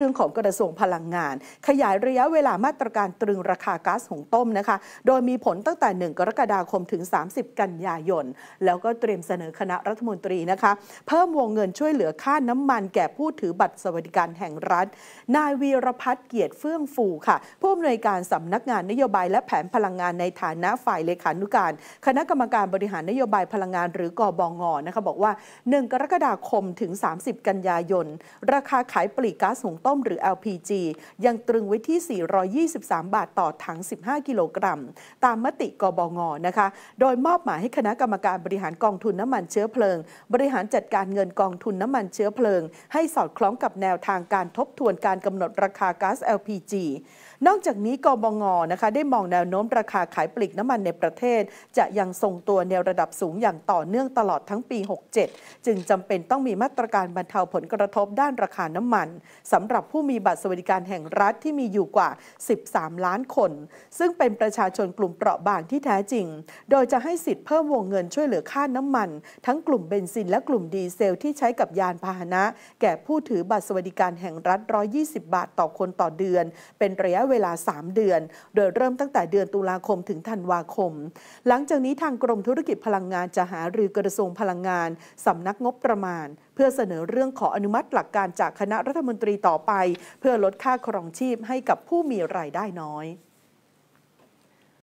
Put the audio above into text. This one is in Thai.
เรื่องของกระทรวงพลังงาน ขยายระยะเวลามาตรการตรึงราคาก๊าซหุงต้มนะคะ โดยมีผลตั้งแต่ 1 กรกฎาคมถึง 30 กันยายน แล้วก็เตรียมเสนอคณะรัฐมนตรีนะคะ เพิ่มวงเงินช่วยเหลือค่าน้ำมันแก่ผู้ถือบัตรสวัสดิการแห่งรัฐ นายวีรพัฒน์เกียรติเฟื่องฟูค่ะผู้อำนวยการสำนักงานนโยบายและแผนพลังงานในฐานะฝ่ายเลขานุการ คณะกรรมการบริหารนโยบายพลังงานหรือกอบงนะคะบอกว่า 1 กรกฎาคมถึง 30 กันยายน ราคาขายปลีกก๊าซหุงต้ม้มหรือ LPG ยังตรึงไว้ที่ 423 บาทต่อถัง 15 กิโลกรัม ตามมติ กบง นะคะ โดยมอบหมายให้คณะกรรมการบริหารกองทุนน้ำมันเชื้อเพลิง บริหารจัดการเงินกองทุนน้ำมันเชื้อเพลิง ให้สอดคล้องกับแนวทางการทบทวนการกำหนดราคาก๊าซ LPG นอกจากนี้กบงนะคะได้มองแนวโน้มราคาขายปลีกน้ำมันในประเทศ จะยังทรงตัวในระดับสูงอย่างต่อเนื่องตลอดทั้งปี 67 จึงจำเป็นต้องมีมาตรการบรรเทาผลกระทบด้านราคาน้ำมันสำหรับผู้มีบัตรสวัสดิการแห่งรัฐที่มีอยู่กว่า 13 ล้านคน ซึ่งเป็นประชาชนกลุ่มเปราะบางที่แท้จริง โดยจะให้สิทธิ์เพิ่มวงเงินช่วยเหลือค่าน้ำมัน ทั้งกลุ่มเบนซินและกลุ่มดีเซลที่ใช้กับยานพาหนะ แก่ผู้ถือบัตรสวัสดิการแห่งรัฐ 120 บาทต่อคนต่อเดือน เป็นระยะเวลา 3 เดือน โดยเริ่มตั้งแต่เดือนตุลาคมถึงธันวาคม หลังจากนี้ทางกรมธุรกิจพลังงานจะหารือกระทรวงพลังงานสำนักงบประมาณ เพื่อเสนอเรื่องขออนุมัติหลักการจากคณะรัฐมนตรีต่อไป เพื่อลดค่าครองชีพให้กับผู้มีรายได้น้อย